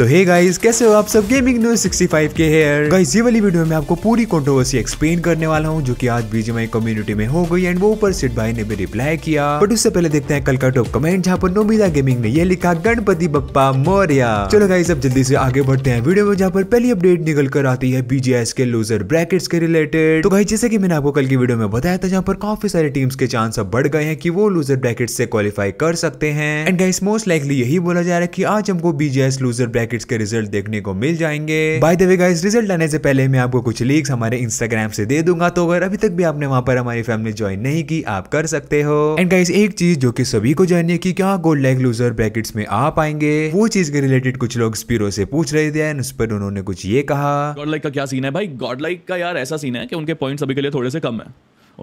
तो hey guys कैसे हो आप सब गेमिंग न्यूज 65 के हेयर गाइस ये वाली वीडियो में आपको पूरी कंट्रोवर्सी एक्सप्लेन करने वाला हूँ जो कि आज बीजेमआई कम्युनिटी में हो गई एंड वो ऊपर सिट भाई ने भी रिप्लाई किया बट उससे पहले देखते हैं कल का टॉप कमेंट जहाँ पर नोबिता गेमिंग ने ये लिखा गणपति बप्पा मौर्या चलो गाइज अब जल्दी से आगे बढ़ते हैं वीडियो में जहाँ पर पहली अपडेट निकल कर आती है बीजेएस के लूजर ब्रैकेट्स के रिलेटेड तो गाई जैसे की मैंने आपको कल की वीडियो में बताया था जहाँ पर काफी सारी टीम्स के चांस अब बढ़ गए हैं की वो लूजर ब्रैकेट से क्वालिफाई कर सकते हैं एंड गाइस मोस्ट लाइकली यही बोला जा रहा है की आज हमको बीजेएस लूजर ब्रैकेट ब्रैकेट्स के रिजल्ट देखने को मिल जाएंगे by the way guys result आने से पहले मैं आपको कुछ लीक्स हमारे इंस्टाग्राम से दे दूंगा तो अगर अभी तक भी आपने वहां पर हमारी फैमिली ज्वाइन नहीं की आप कर सकते हो एंड गाइस एक चीज जो की सभी को जानिए की क्या गोल्ड लाइक लूजर ब्रैकेट्स में आ पाएंगे वो चीज के रिलेटेड कुछ लोग स्पीरो से पूछ रहे थे उस पर उन्होंने कुछ ये कहा गॉड लाइक का क्या सीन है भाई गॉड लाइक का यार ऐसा सीन है कि उनके पॉइंट्स अभी के लिए थोड़े से कम है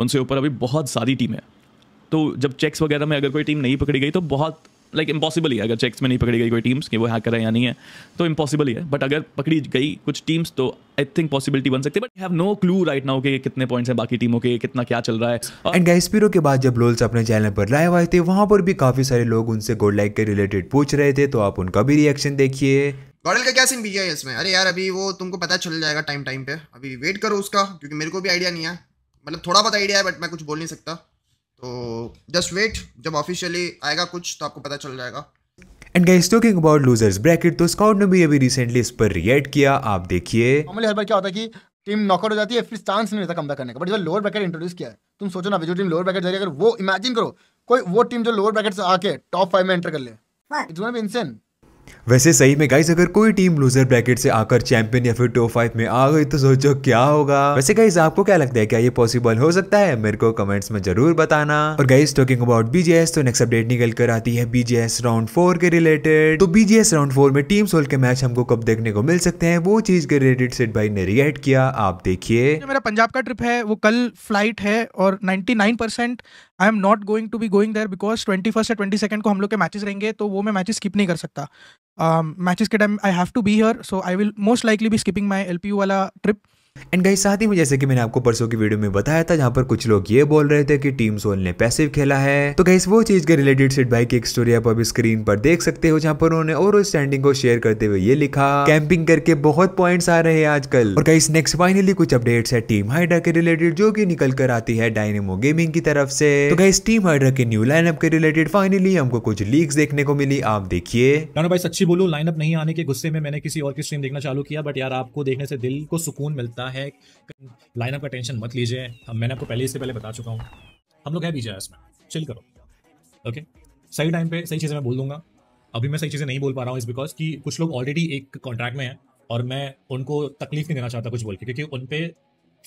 उनसे ऊपर अभी बहुत सारी टीम है तो जब चेक्स वगैरह में अगर कोई टीम नहीं पकड़ी गई तो बहुत लाइक इम्पॉसिबल ही है अगर चेक्स में नहीं पकड़ी गई कोई टीम्स कि वो हैकर है या नहीं है तो इम्पॉसिबल ही है बट अगर पकड़ी गई कुछ टीम्स तो आई थिंक पॉसिबिलिटी बन सकती है but have no clue right now के कितने पॉइंट्स हैं बाकी टीमों के कितना क्या चल रहा है एंड गैसपीरो के बाद जब लोल्स अपने चैनल पर लाइव आए थे वहां पर भी काफी सारे लोग उनसे गोल्ड लाइक के रिलेटेड पूछ रहे थे तो आप उनका भी रिएक्शन देखिए गॉडल का क्या सीन भी है इसमें अरे यार अभी वो तुमको पता चल जाएगा टाइम टाइम पे अभी वेट करो उसका क्योंकि मेरे को भी आइडिया नहीं है मतलब थोड़ा बहुत आइडिया है बट मैं कुछ बोल नहीं सकता तो जस्ट वेट जब ऑफिशियली आएगा कुछ तो आपको पता चल जाएगा and guys talking about losers bracket तो स्काउट ने भी अभी रिसेंटली इस पर रिएक्ट किया आप देखिए नॉर्मली हर बार क्या होता है कि टीम नॉकआउट हो जाती है फिर चांस नहीं रहता कमबैक करने का बट जो लोअर ब्रैकेट इंट्रोड्यूस किया है तुम सोचो ना जो टीम लोअर ब्रैकेट जाएगी अगर वो इमेजिन करो कोई वो टीम जो लोअर ब्रैकेट से आके टॉप 5 में एंटर कर ले इट्स गोना बी इनसेन वैसे सही में गाइस अगर कोई टीम लूजर ब्रैकेट से आकर चैंपियन या फिर टॉप फाइव में आ गई तो सोचो क्या होगा वैसे गाइस आपको क्या लगता है क्या ये पॉसिबल हो सकता है मेरे को कमेंट्स में जरूर बताना और गाइस टॉकिंग अबाउट बीजेएस तो नेक्स्ट अपडेट निकल कर आती है बीजेएस राउंड फोर के रिलेटेड तो बीजेएस राउंड फोर में टीम सोल के मैच हमको कब देखने को मिल सकते हैं वो चीज के रिलेटेड सेट भाई ने रिएक्ट किया आप देखिए मेरा पंजाब का ट्रिप है वो कल फ्लाइट है और ninety I am not going to be going there because twenty first या ट्वेंटी सेकंड को हम लोग के मैचेस रहेंगे तो वो मैं मैचेस स्किप नहीं कर सकता मैचेस um, के time I have to be here so I will most likely भी स्किपिंग माई एल वाला ट्रिप एंड गाइस साथ ही में जैसे कि मैंने आपको परसों की वीडियो में बताया था जहां पर कुछ लोग ये बोल रहे थे कि टीम सोल ने पैसिव खेला है तो गाइस वो चीज के रिलेटेड सिट भाई की एक स्टोरी आप अभी स्क्रीन पर देख सकते हो जहां पर उन्होंने और स्टैंडिंग को शेयर करते हुए ये लिखा कैंपिंग करके बहुत पॉइंट्स आ रहे हैं आजकल और गाइस नेक्स्ट फाइनली कुछ अपडेट्स है टीम हाइड्रा के रिलेटेड जो की निकल कर आती है डायनेमो गेमिंग की तरफ से तो गाइस टीम हाइड्रा के न्यू लाइनअप के रिलेटेड फाइनली हमको कुछ लीक देखने को मिली आप देखिए भाई सच्ची बोलू लाइनअप नहीं आने के गुस्से में मैंने किसी और की स्ट्रीम देखना चालू किया बट यार आपको देखने से दिल को सुकून मिलता है क्या है लाइनअप का टेंशन मत लीजिए हम मैंने आपको पहले इससे पहले बता चुका हूँ हम लोग है बीजे इसमें चिल करो ओके सही टाइम पे सही चीज़ें मैं बोल दूंगा अभी मैं सही चीज़ें नहीं बोल पा रहा हूँ इस बिकॉज कि कुछ लोग ऑलरेडी एक कॉन्ट्रैक्ट में हैं और मैं उनको तकलीफ नहीं देना चाहता कुछ बोल के क्योंकि उन पर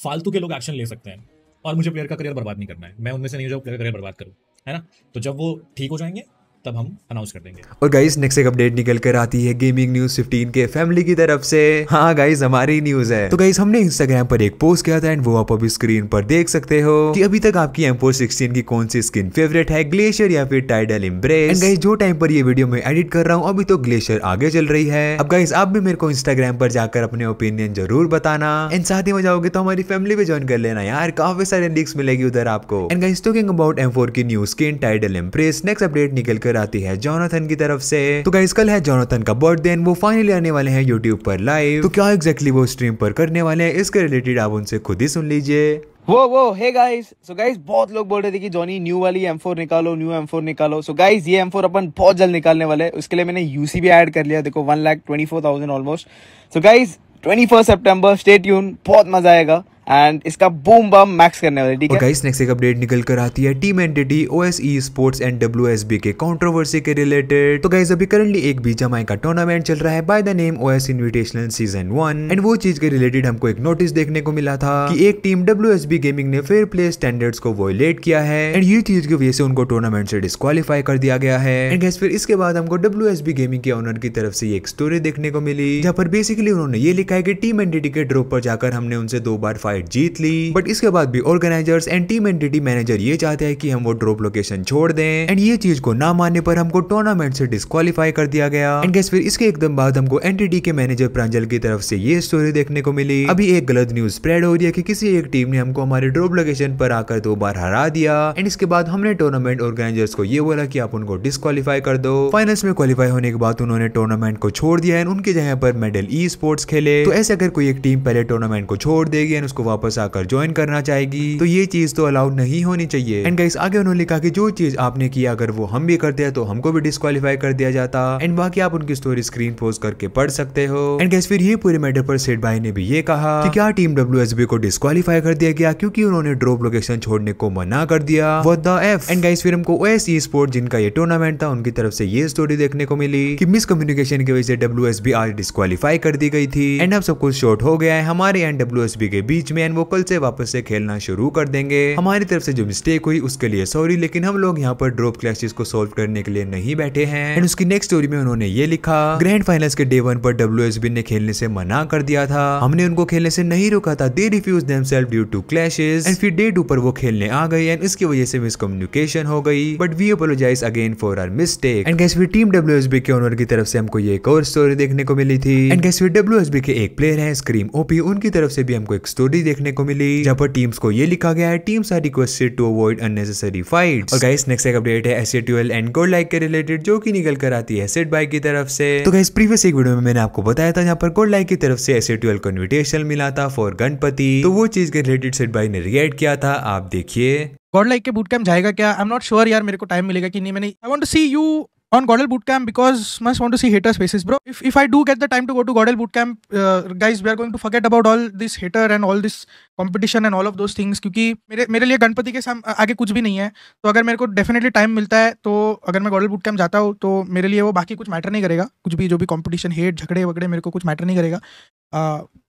फालतू के लोग एक्शन ले सकते हैं और मुझे प्लेयर का करियर बर्बाद नहीं करना है मैं उनमें से नहीं जाऊँ प्लेयर का करियर बर्बाद करूँ है ना तो जब वो ठीक हो जाएंगे तब हम अनाउंस कर देंगे और गाइस नेक्स्ट एक अपडेट निकल कर आती है गेमिंग न्यूज 15 के फैमिली की तरफ से हाँ गाइस हमारी न्यूज है तो गाइस हमने इंस्टाग्राम पर एक पोस्ट किया था एंड वो आप अभी स्क्रीन पर देख सकते हो कि अभी तक आपकी एम सिक्सटीन की कौन सी स्किन फेवरेट है ग्लेशियर या फिर टाइडल इम्ब्रेस एंड गाइस जो टाइम पर ये वीडियो मैं एडिट कर रहा हूँ अभी तो ग्लेशियर आगे चल रही है अब गाइस आप भी मेरे को इंस्टाग्राम पर जाकर अपने ओपिनियन जरूर बताना एंड साथ ही मजा जाओगे तो हमारी फैमिली भी ज्वाइन कर लेना यार काफी सारे लिंक्स मिलेगी उधर आपको and guys talking about M की new skin tidal embrace next update निकल कर लेकर आती है जोनाथन की तरफ से तो गाइस कल है जोनाथन का बर्थडे वो फाइनली आने वाले हैं यूट्यूब पर लाइव तो क्या एग्जैक्टली वो स्ट्रीम पर करने वाले हैं इसके रिलेटेड आप उनसे खुद ही सुन लीजिए वो वो हे गाइस सो गाइस बहुत लोग बोल रहे थे कि जॉनी न्यू वाली M4 निकालो न्यू M4 निकालो सो so गाइस ये M4 अपन बहुत जल्द निकालने वाले हैं उसके लिए मैंने यूसी भी ऐड कर लिया देखो one lakh twenty four thousand almost so guys twenty first September stay यून बहुत मजा आएगा एंड इसका बूम बम मैक्स करने वाले ठीक है नेक्स्ट एक अपडेट निकल कर आती है team Entity OSE sports and WSB के कंट्रोवर्सी के रिलेटेड तो गाइस अभी करंटली एक बीजा माई का टूर्नामेंट चल रहा है by the name OS invitational season one and वो चीज के रिलेटेड हमको एक नोटिस देखने को मिला था कि एक टीम डब्ल्यू गेमिंग ने फेयर प्ले स्टैंडर्ड्स को वोलेट किया है एंड ये चीज की वजह से उनको टूर्नामेंट से डिस्कालीफाई कर दिया गया है एंड गैस फिर इसके बाद हमको डब्ल्यू गेमिंग के ऑनर की तरफ से एक स्टोरी देखने को मिली जहाँ पर बेसिकली उन्होंने ये लिखा है की टीम एंटिटी के ड्रोप पर जाकर हमने उनसे दो बार फाइट जीत ली बट इसके बाद भी organisers and team Entity manager ये चाहते हैं कि हम वो ड्रॉप लोकेशन छोड़ दें एंड ये चीज को ना मानने पर हमको टूर्नामेंट से डिस्कालीफाई कर दिया गया एंड गैस फिर इसके एकदम बाद हमको एनटीटी के मैनेजर प्रांजल की तरफ से ये स्टोरी देखने को मिली अभी एक गलत न्यूज स्प्रेड हो रही है कि किसी एक टीम ने हमको हमारे ड्रॉप लोकेशन पर आकर दो बार हरा दिया एंड इसके बाद हमने टूर्नामेंट ऑर्गेनाइजर्स को ये बोला कि आप उनको डिस्कालीफाई कर दो फाइनल्स में क्वालिफाई होने के बाद उन्होंने टूर्नामेंट को छोड़ दिया एंड उनके जगह पर मेडल ई स्पोर्ट्स खेले तो ऐसे अगर कोई एक टीम पहले टूर्नामेंट को छोड़ देगी एंड उसको को वापस आकर ज्वाइन करना चाहेगी तो ये चीज तो अलाउड नहीं होनी चाहिए एंड गाइस आगे उन्होंने कहा कि जो चीज आपने किया अगर वो हम भी करते हैं तो हमको भी डिस्कालीफाई कर दिया जाता एंड बाकी आप उनकी स्टोरी स्क्रीन पोस्ट करके पढ़ सकते हो एंड गाइस फिर ये पूरे मैटर पर सेठ भाई ने भी ये कहा कि क्या टीम डब्ल्यू को डिस्कालीफाई कर दिया गया क्यूँकी उन्होंने ड्रॉप लोकेशन छोड़ने को मना कर दिया वो द एफ एंड गाइस फिर हमको एस ई स्पोर्ट जिनका ये टूर्नामेंट था उनकी तरफ से ये स्टोरी देखने को मिली की मिसकम्युनिकेशन की वजह से डब्ल्यू आज डिस्कालीफाई कर दी गई थी एंड अब सब कुछ शॉर्ट हो गया है हमारे एंड डब्ल्यू के बीच में एंड वो कल से वापस से खेलना शुरू कर देंगे हमारी तरफ से जो मिस्टेक हुई उसके लिए सॉरी लेकिन हम लोग यहाँ पर ड्रॉप क्लैशेस को सोल्व करने के लिए नहीं बैठे हैं एंड उसकी नेक्स्ट स्टोरी में उन्होंने ये लिखा ग्रैंड फाइनल्स के डे वन पर डब्ल्यू ने खेलने से मना कर दिया था हमने उनको खेलने से नहीं रोका था they refuse due to clashes and फिर डे टू पर वो खेलने आ गई एंड इसकी वजह से मिसकम्युनिकेशन हो गई but we apologise again for our mistake and कैसे टीम डब्ल्यू के ओनर की तरफ से हमको ये एक और स्टोरी देखने को मिली थी एंड गैस फिर डब्ल्यू के एक प्लेयर है स्क्रीम ओपी उनकी तरफ से भी हमको एक स्टोरी जल्दी देखने को मिली जहाँ पर टीम्स को ये लिखा गया है teams are requested to avoid unnecessary fight और गाइस नेक्स्ट एक अपडेट है एसेट ट्वेल्व एंड कोड लाइक के रिलेटेड जो की निकल कर आती है एसेट बाइक की तरफ से तो गाइस प्रीवियस एक वीडियो में मैंने आपको बताया था जहाँ पर कोड लाइक की तरफ से एसेट ट्वेल्व को इन्विटेशन मिला था फॉर गणपति तो वो चीज के रिलेटेड सेट बाइक ने रिएक्ट किया था आप देखिए गॉड लाइक के बूट कैम्प जाएगा क्या आई एम नॉट श्योर यार मेरे को टाइम मिलेगा कि नहीं मैंने I want to see you on Godel Bootcamp because must want to see hater spaces, bro. If, if I do get the time to go to Godel Bootcamp, uh, guys, we are going to forget about all this hater and all this competition and all of those things क्योंकि मेरे मेरे लिए गणपति के साम आगे कुछ भी नहीं है तो अगर मेरे को डेफिनेटली टाइम मिलता है तो अगर मैं गॉडल बूट कैम्प जाता हूँ तो मेरे लिए वो बाकी कुछ मैटर नहीं करेगा कुछ भी जो भी कॉम्पिटिशन हेट झगड़े वगड़े मेरे को कुछ मैटर नहीं करेगा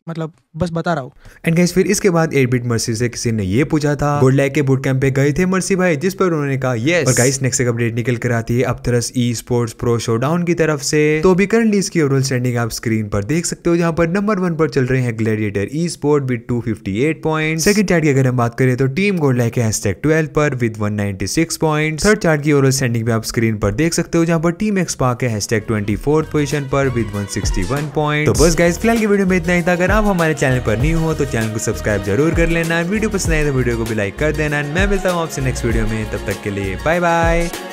मतलब बस बता रहा हूँ एंड गाइस फिर इसके बाद एट बीट मर्सी से किसी ने ये पूछा था लाइक के बुट कैंप पे गए थे मर्सी भाई जिस पर उन्होंने कहा यस और गाइस नेक्स्ट अपडेट निकल कर आती है तरस esports pro showdown की तरफ से तो अभी करंटली इसकी ओवरऑल स्टैंडिंग आप स्क्रीन पर देख सकते हो जहाँ पर नंबर वन पर चल रहे हैं gladiator esport with two fifty eight point second chart की अगर हम बात करें तो टीम लाइक है हैशटैग ट्वेल्व पर with one ninety six point third chart की ओवरऑल स्टैंडिंग भी आप स्क्रीन पर देख सकते हो जहाँ पर टीम एक्सपाक है हैशटैग ट्वेंटी फोर्थ पोजिशन पर with one sixty one point तो बस गाइस फिलहाल की वीडियो में इतना ही था अगर आप हमारे चैनल पर न्यू हो तो चैनल को सब्सक्राइब जरूर कर लेना वीडियो पसंद आए तो वीडियो को भी लाइक कर देना मैं मिलता हूँ आपसे नेक्स्ट वीडियो में तब तक के लिए बाय बाय